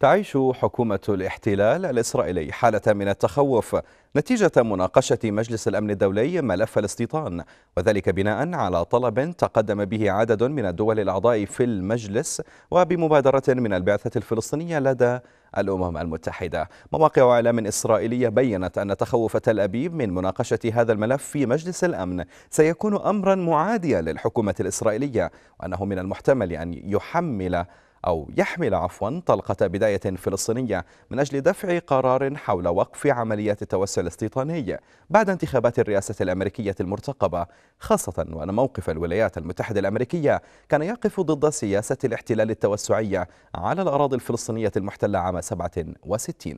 تعيش حكومة الاحتلال الإسرائيلي حالة من التخوف نتيجة مناقشة مجلس الأمن الدولي ملف الاستيطان وذلك بناء على طلب تقدم به عدد من الدول الأعضاء في المجلس وبمبادرة من البعثة الفلسطينية لدى الأمم المتحدة مواقع إعلام إسرائيلية بيّنت أن تخوف تل أبيب من مناقشة هذا الملف في مجلس الأمن سيكون أمرا معاديا للحكومة الإسرائيلية وأنه من المحتمل أن يحمل أو يحمل عفوا طلقة بداية فلسطينية من أجل دفع قرار حول وقف عمليات التوسع الاستيطاني بعد انتخابات الرئاسة الأمريكية المرتقبة خاصة وأن موقف الولايات المتحدة الأمريكية كان يقف ضد سياسة الاحتلال التوسعية على الأراضي الفلسطينية المحتلة عام 67